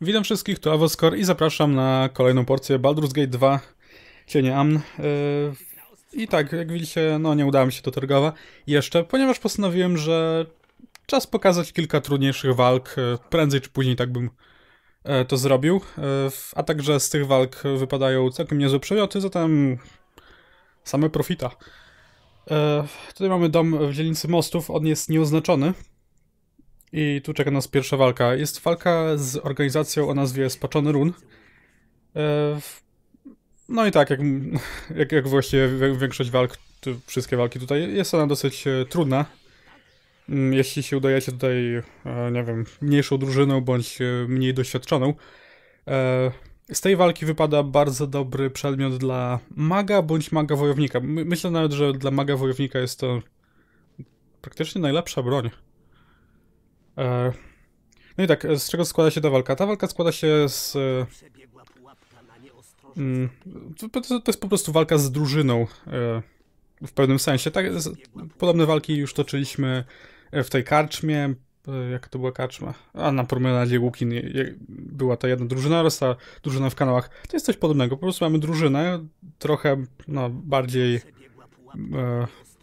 Witam wszystkich, tu Avoskor i zapraszam na kolejną porcję Baldur's Gate 2 Cienie Amn. E, I tak, jak widzicie, no nie udało mi się to targowa jeszcze, ponieważ postanowiłem, że czas pokazać kilka trudniejszych walk, e, prędzej czy później tak bym e, to zrobił, a także z tych walk wypadają całkiem niezłe przewioty, zatem same profita. Tutaj mamy dom w dzielnicy mostów, on jest nieoznaczony, i tu czeka nas pierwsza walka. Jest walka z organizacją o nazwie Spaczony Run. E, no i tak, jak, jak, jak właśnie większość walk, wszystkie walki tutaj, jest ona dosyć e, trudna. Mm, jeśli się udajecie tutaj, e, nie wiem, mniejszą drużyną bądź mniej doświadczoną. Z tej walki wypada bardzo dobry przedmiot dla maga bądź maga wojownika. Myślę nawet, że dla maga wojownika jest to praktycznie najlepsza broń. E, no i tak, z czego składa się ta walka? Ta walka składa się z... E, mm, to jest po prostu walka z drużyną e, w pewnym sensie. Tak, podobne walki już toczyliśmy w tej karczmie. Jak to była karczma? A na promenadzie Łukin była ta jedna drużyna oraz ta drużyna w kanałach. To jest coś podobnego. Po prostu mamy drużynę, trochę no, bardziej,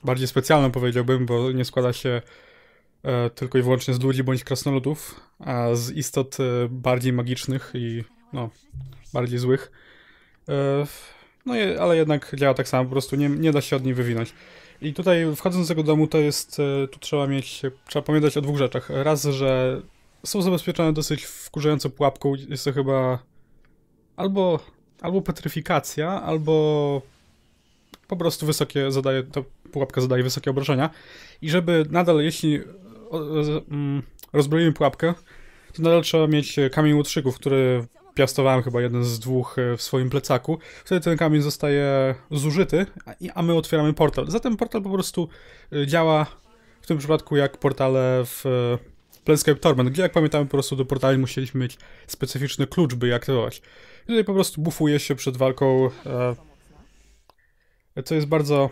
bardziej specjalną powiedziałbym, bo nie składa się E, tylko i wyłącznie z ludzi bądź krasnoludów, a z istot e, bardziej magicznych i no, bardziej złych. E, no ale jednak działa tak samo, po prostu nie, nie da się od niej wywinąć. I tutaj wchodząc do tego domu to jest, tu trzeba mieć, trzeba pamiętać o dwóch rzeczach. Raz, że są zabezpieczone dosyć wkurzającą pułapką, jest to chyba albo, albo petryfikacja, albo po prostu wysokie zadaje, ta pułapka zadaje wysokie obrażenia. I żeby nadal, jeśli Mm, rozbroimy pułapkę, to nadal trzeba mieć kamień łotrzyków, który piastowałem chyba jeden z dwóch e, w swoim plecaku. Wtedy ten kamień zostaje zużyty, a my otwieramy portal. Zatem portal po prostu e, działa w tym przypadku jak portale w e, Planescape Torment, gdzie jak pamiętamy po prostu do portali musieliśmy mieć specyficzny klucz, by je aktywować. I tutaj po prostu bufuje się przed walką, co jest bardzo...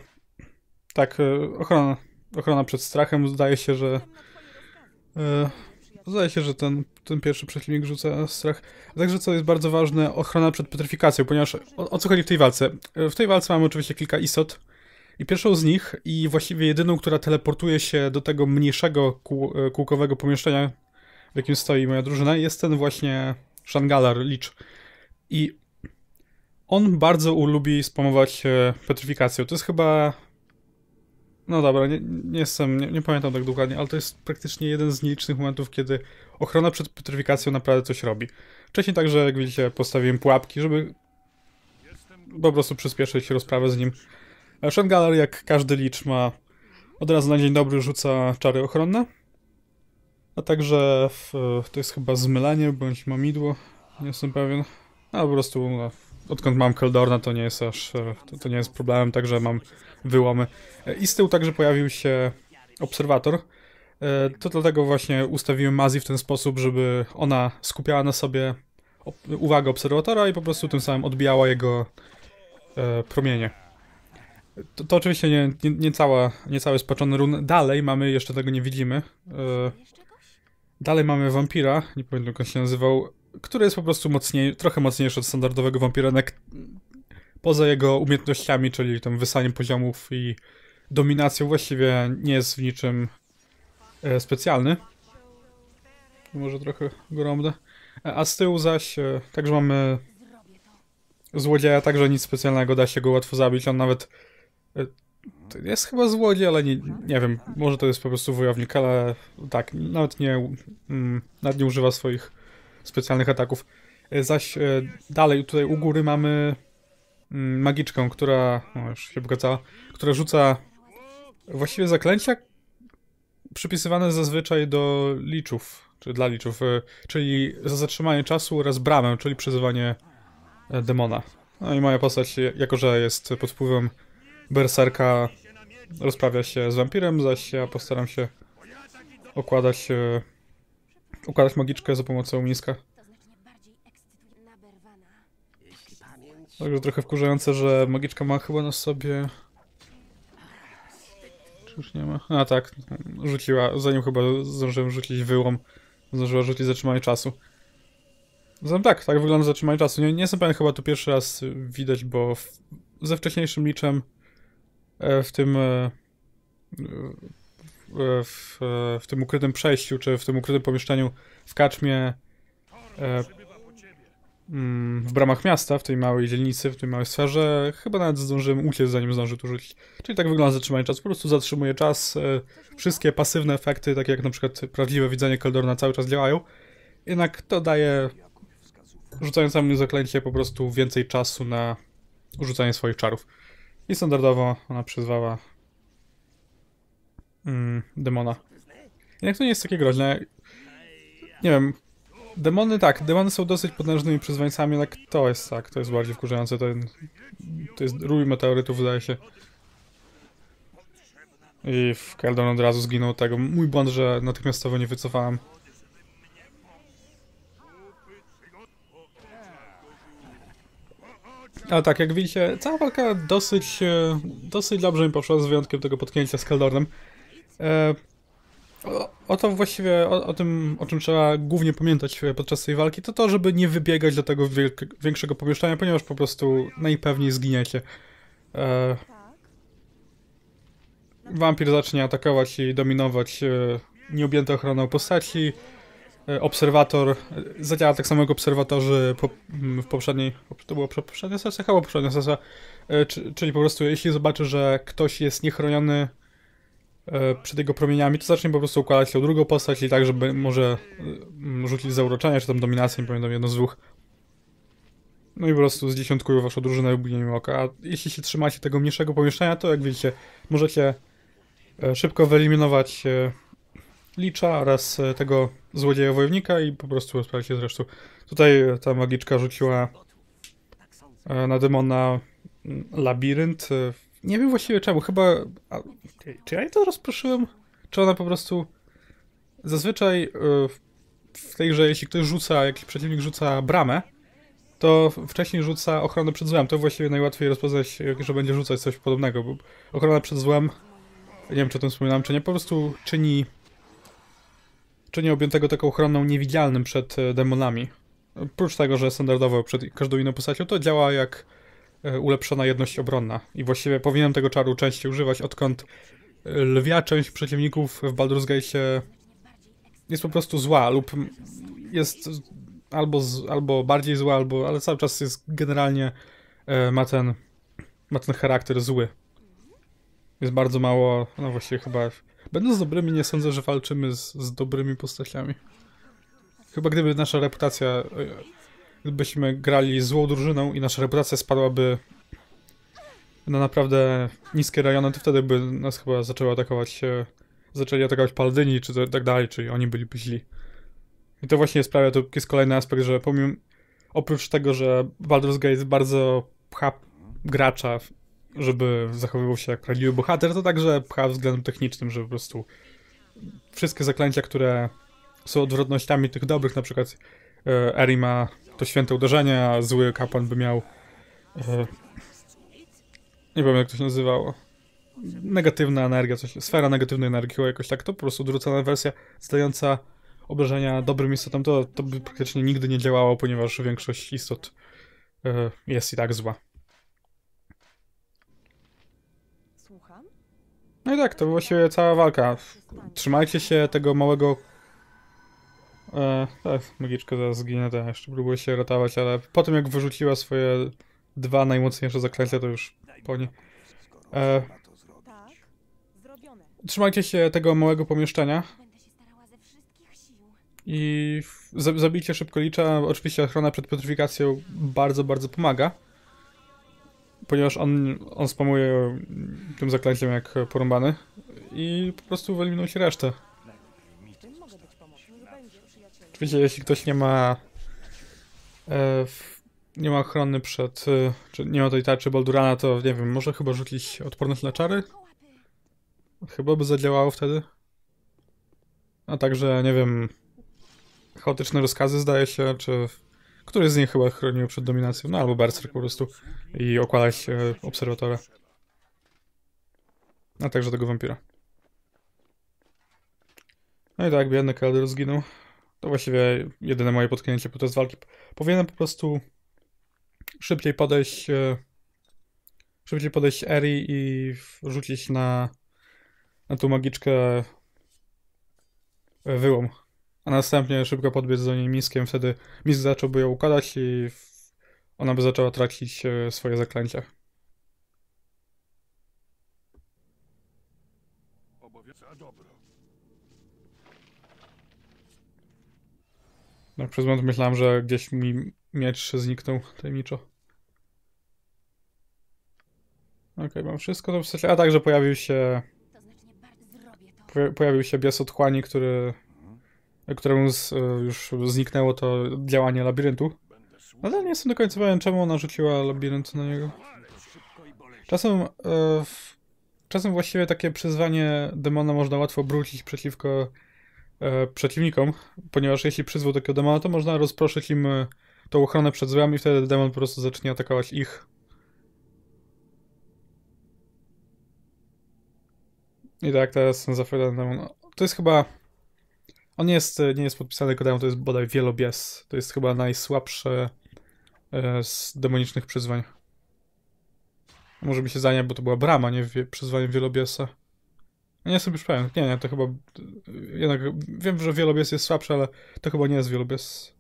Tak, ochrona, ochrona przed strachem, zdaje się, że E, zdaje się, że ten, ten pierwszy przeciwnik rzuca strach. także, co jest bardzo ważne, ochrona przed petryfikacją, ponieważ o, o, co chodzi w tej walce? E, w tej walce mamy oczywiście kilka istot. I pierwszą z nich, i właściwie jedyną, która teleportuje się do tego mniejszego kół, e, kółkowego pomieszczenia, w jakim stoi moja drużyna, jest ten właśnie Shangalar, Lich. I on bardzo lubi spamować petryfikacją. To jest chyba no dobra, nie, nie jestem, nie, nie, pamiętam tak dokładnie, ale to jest praktycznie jeden z nielicznych momentów, kiedy ochrona przed petryfikacją naprawdę coś robi. Wcześniej także, jak widzicie, postawiłem pułapki, żeby po prostu przyspieszyć rozprawę z nim. Shengalar, jak każdy licz, ma od razu na dzień dobry rzuca czary ochronne. A także w, to jest chyba zmylanie bądź mamidło, nie jestem pewien. A po prostu no, odkąd mam Keldorna, to nie jest aż, e, to, to nie jest problemem, także mam wyłamy. E, I z tyłu także pojawił się obserwator. E, to dlatego właśnie ustawiłem Mazi w ten sposób, żeby ona skupiała na sobie uwagę obserwatora i po prostu tym samym odbijała jego promienie. To, to oczywiście nie, nie, nie, cała, nie cały spaczony run. Dalej mamy, jeszcze tego nie widzimy. dalej mamy wampira, nie pamiętam jak się nazywał które jest po prostu mocniej, trochę mocniejsze od standardowego wampiranek, poza jego umiejętnościami, czyli tym wysaniem poziomów i dominacją, właściwie nie jest w niczym e, specjalny. Może trochę gromdę. E, a z tyłu zaś, e, także mamy złodzieja, także nic specjalnego, da się go łatwo zabić, on nawet jest chyba złodziej, ale nie, nie wiem, może to jest po prostu wojownik, ale tak, nawet nie, mm, nawet nie używa swoich specjalnych ataków. E, zaś e, dalej, tutaj u góry mamy mm, magiczkę, która, O, już się pokazała, która rzuca właściwie zaklęcia przypisywane zazwyczaj do liczów, czy dla liczów, e, czyli za zatrzymanie czasu oraz bramę, czyli przyzywanie demona. No i moja postać, jako że jest pod wpływem berserka, rozprawia się z wampirem, zaś ja postaram się okładać ukarać magiczkę za pomocą miska. Także trochę wkurzające, że magiczka ma chyba na sobie... Czy już nie ma? A tak, rzuciła, zanim chyba zdążyłem rzucić wyłom, zdążyła rzucić zatrzymanie czasu. Zatem tak, tak wygląda zatrzymanie czasu. Nie, nie jestem pewien, chyba tu pierwszy raz widać, bo w, ze wcześniejszym liczem e, w tym e, w, w tym ukrytym przejściu, czy w tym ukrytym pomieszczeniu w Kaczmie e, mm, w bramach miasta, w tej małej dzielnicy, w tej małej sferze, chyba nawet zdążyłem uciec, zanim zdążył tu rzucić. Czyli tak wygląda zatrzymanie czasu. Po prostu zatrzymuje czas. E, wszystkie pasywne efekty, takie jak na przykład prawdziwe widzenie Keldorna, cały czas działają. Jednak to daje rzucającemu zaklęcie po prostu więcej czasu na urzucanie swoich czarów. I standardowo ona przyzwała mm, demona. Jak to nie jest takie groźne. Nie wiem. Demony tak, demony są dosyć potężnymi przyzwańcami, ale to jest tak, to jest bardziej wkurzające. to jest rój meteorytów, wydaje się. I w Keldon od razu zginął tego. Mój błąd, że natychmiastowo nie wycofałem. Ale tak, jak widzicie, cała walka dosyć, e, dosyć dobrze mi poszła, z wyjątkiem tego potknięcia z Keldornem. E, o, to właściwie, o, o, tym, o czym trzeba głównie pamiętać e, podczas tej walki, to to, żeby nie wybiegać do tego większego pomieszczenia, ponieważ po prostu najpewniej zginiecie. E, wampir zacznie atakować i dominować e, nieobjęte ochroną postaci. E, obserwator e, zadziała tak samo jak obserwatorzy po, mm, w poprzedniej, to była poprzednia sesja, chyba poprzednia sesja, e, czy, czyli po prostu jeśli zobaczy, że ktoś jest niechroniony E, przed jego promieniami, to zacznie po prostu układać się o drugą postać i tak, żeby może e, rzucić zauroczenie, czy tam dominację, nie pamiętam, jedno z dwóch. No i po prostu zdziesiątkują waszą drużynę obłynieniem oka. A jeśli się trzymacie tego mniejszego pomieszczenia, to jak wiecie, możecie e, szybko wyeliminować Licza oraz tego złodzieja wojownika i po prostu rozprawić się z resztą. Tutaj ta magiczka rzuciła na demona mm, labirynt nie wiem właściwie czemu, chyba... A, czy ja jej to rozproszyłem? Czy ona po prostu... Zazwyczaj y, w tej, jeśli ktoś rzuca, jakiś przeciwnik rzuca bramę, to wcześniej rzuca ochronę przed złem. To właściwie najłatwiej rozpoznać, że będzie rzucać coś podobnego, bo ochrona przed złem, nie wiem czy o tym wspominałem, czy nie, po prostu czyni czyni objętego taką ochroną niewidzialnym przed e, demonami. Oprócz tego, że standardowo przed każdą inną postacią, to działa jak E, ulepszona jedność obronna. I właściwie powinienem tego czaru częściej używać, odkąd e, lwia część przeciwników w Baldur's Gate jest po prostu zła lub jest albo, z, albo bardziej zła, albo, ale cały czas jest generalnie e, ma ten, ma ten charakter zły. Jest bardzo mało, no właściwie chyba Będąc dobrymi, nie sądzę, że walczymy z, z dobrymi postaciami. Chyba gdyby nasza reputacja gdybyśmy grali złą drużyną i nasza reputacja spadłaby na naprawdę niskie rejony, to wtedy by nas chyba zaczęły atakować, e, zaczęli atakować Paldyni czy tak dalej, czyli oni byliby źli. I to właśnie sprawia, to jest kolejny aspekt, że pomimo, oprócz tego, że Baldur's Gate bardzo pcha gracza, żeby zachowywał się jak prawdziwy bohater, to także pcha względem technicznym, że po prostu wszystkie zaklęcia, które są odwrotnościami tych dobrych, na przykład e, Eri ma to święte uderzenie, a zły kapłan by miał... E, nie wiem jak to się nazywało. Negatywna energia, coś, sfera negatywnej energii, jakoś tak, to po prostu odwrócona wersja zdająca obrażenia dobrym istotom, to, to by praktycznie nigdy nie działało, ponieważ większość istot e, jest i tak zła. No i tak, to była właściwie cała walka. Trzymajcie się tego małego E, tak, magiczka zaraz zginie, tak, jeszcze próbuje się ratować, ale po tym jak wyrzuciła swoje dwa najmocniejsze zaklęcia, to już po nie. E, trzymajcie się tego małego pomieszczenia. I zabijcie szybko licza. Oczywiście ochrona przed petryfikacją bardzo, bardzo pomaga. Ponieważ on, on spamuje tym zaklęciem jak porąbany. I po prostu wyeliminujcie resztę świecie, jeśli ktoś nie ma e, w, nie ma ochrony przed, e, czy nie ma tej tarczy Baldurana, to nie wiem, może chyba rzucić odporność na czary? Chyba by zadziałało wtedy. A także, nie wiem, chaotyczne rozkazy zdaje się, czy który z nich chyba chronił przed dominacją, no albo Berserk po prostu i okładać e, obserwatora. A także tego wampira. No i tak, biedny Kelder zginął. To właściwie jedyne moje potknięcie podczas walki. Powinienem po prostu szybciej podejść e, szybciej podejść Eri i rzucić na, na tą magiczkę e, wyłom. A następnie szybko podbiec do niej miskiem, wtedy misk zacząłby ją układać i ona by zaczęła tracić e, swoje zaklęcia. dobra. No, przez moment myślałem, że gdzieś mi miecz zniknął tajemniczo. Okej, okay, mam wszystko to w sensie. A także pojawił się. Pojawił się bias otchłani, który. któremu z, już zniknęło to działanie labiryntu. No, ale nie jestem do końca pewien, czemu ona rzuciła labirynt na niego. Czasem. E, czasem właściwie takie przyzwanie demona można łatwo obrócić przeciwko E, przeciwnikom, ponieważ jeśli przyzwą takiego demona, to można rozproszyć im e, tą ochronę przed złem i wtedy demon po prostu zacznie atakować ich. I tak, teraz ten zapowiadany demon. To jest chyba... On nie jest, e, nie jest podpisany jako demon, to jest bodaj wielobies. To jest chyba najsłabsze z demonicznych przyzwań. Może mi się zania, bo to była brama, nie przyzwanie wielobiesa. Nie jestem już Nie, nie, to chyba jednak wiem, że wielobies jest słabszy, ale to chyba nie jest wielobies.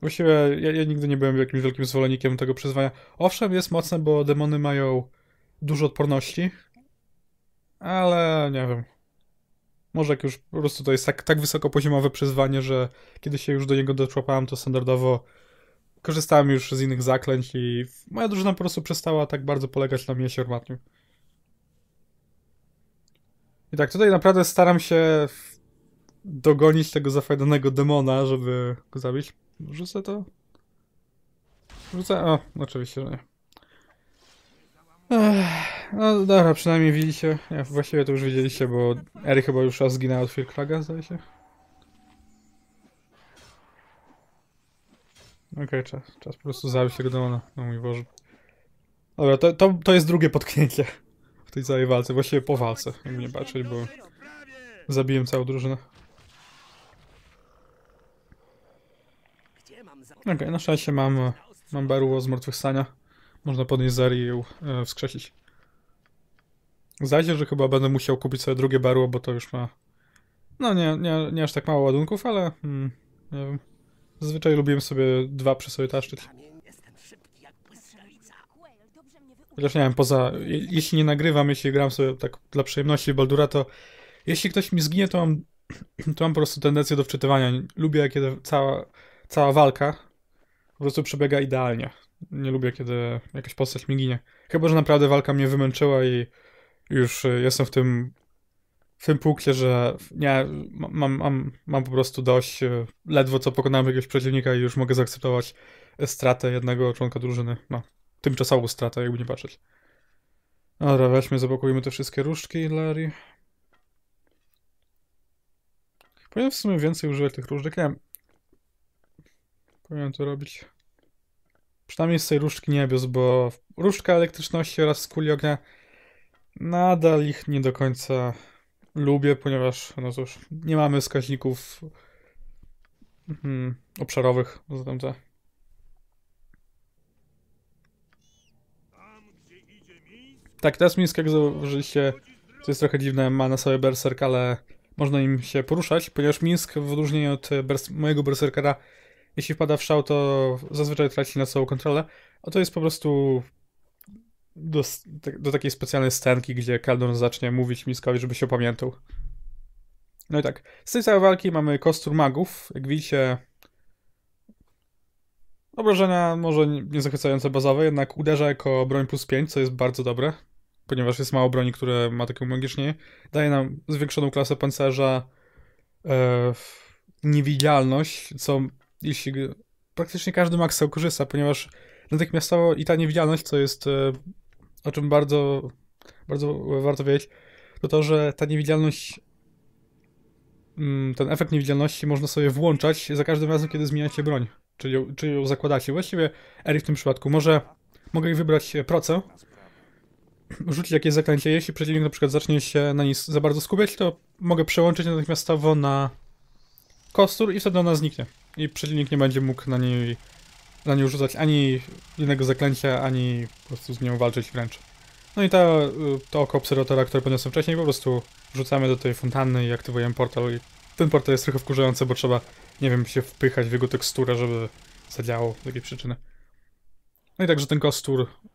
Właściwie ja, ja nigdy nie byłem jakimś wielkim zwolennikiem tego przyzwania. Owszem, jest mocne, bo demony mają dużo odporności, ale nie wiem. Może jak już po prostu to jest tak, tak wysokopoziomowe przyzwanie, że kiedy się już do niego doczłapałem, to standardowo korzystałem już z innych zaklęć i moja drużyna po prostu przestała tak bardzo polegać na mnie siermatniu. I tak, tutaj naprawdę staram się dogonić tego zafajdanego demona, żeby go zabić. Rzucę to? Rzucę? O, oczywiście, że nie. Ech, no dobra, przynajmniej widzicie. właściwie to już widzieliście, bo Eri chyba już raz zginęła od Firklaga, zdaje się. Okej, okay, czas, czas po prostu zabić tego demona. No mój Boże. Dobra, to, to, to jest drugie potknięcie tej całej walce, właściwie po walce, jak mnie patrzeć, bo zabiłem całą drużynę. Okej, okay, na szczęście mam, mam Baruło z martwych stania. Można podnieść Zeri i ją e, wskrzesić. Zajdzie, że chyba będę musiał kupić sobie drugie Baruło, bo to już ma... No nie, nie, nie aż tak mało ładunków, ale... Mm, nie wiem. Zazwyczaj lubiłem sobie dwa przy sobie taszczyć. Chociaż nie wiem, poza. Jeśli nie nagrywam, jeśli gram sobie tak dla przyjemności Baldura, to jeśli ktoś mi zginie, to mam, to mam po prostu tendencję do wczytywania. Lubię, kiedy cała, cała walka po prostu przebiega idealnie. Nie lubię, kiedy jakaś postać mi ginie. Chyba, że naprawdę walka mnie wymęczyła i już y, jestem w tym w tym punkcie, że nie, mam, mam, mam po prostu dość, y, ledwo co pokonałem jakiegoś przeciwnika i już mogę zaakceptować stratę jednego członka drużyny. No, tymczasową strata, jakby nie patrzeć. Dobra, weźmy, zapakujmy te wszystkie różdżki Larry. Powinien w sumie więcej używać tych różdżek, nie wiem. Powinien to robić. Przynajmniej z tej różdżki niebios, bo różdżka elektryczności oraz z kuli ognia nadal ich nie do końca lubię, ponieważ, no cóż, nie mamy wskaźników hmm, obszarowych, zatem te Tak, teraz Minsk, jak zauważyliście, to jest trochę dziwne, ma na sobie berserk, ale można im się poruszać, ponieważ Minsk, w odróżnieniu od bers mojego berserkera, jeśli wpada w szał, to zazwyczaj traci na całą kontrolę, a to jest po prostu do, tak, do takiej specjalnej scenki, gdzie Kaldon zacznie mówić Minskowi, żeby się pamiętał. No i tak, z tej całej walki mamy kostur magów, jak widzicie... Obrażenia może zachęcające bazowe, jednak uderza jako broń plus 5, co jest bardzo dobre ponieważ jest mało broni, które ma takie magicznie, daje nam zwiększoną klasę pancerza, e, niewidzialność, co jeśli praktycznie każdy max korzysta, ponieważ natychmiastowo i ta niewidzialność, co jest e, o czym bardzo, bardzo warto wiedzieć, to to, że ta niewidzialność mm, ten efekt niewidzialności można sobie włączać za każdym razem, kiedy zmieniacie broń, czyli, czyli ją zakładacie. Właściwie Eric w tym przypadku może mogę wybrać e, procę, rzucić jakieś zaklęcie. Jeśli przeciwnik na przykład zacznie się na niej za bardzo skupiać, to mogę przełączyć natychmiastowo na kostur i wtedy ona zniknie. I przeciwnik nie będzie mógł na niej na nią rzucać ani innego zaklęcia, ani po prostu z nią walczyć wręcz. No i ta, y, to oko obserwatora, które podniosłem wcześniej, po prostu rzucamy do tej fontanny i aktywujemy portal. I ten portal jest trochę wkurzający, bo trzeba, nie wiem, się wpychać w jego teksturę, żeby zadziałał z jakiej przyczyny. No i także ten kostur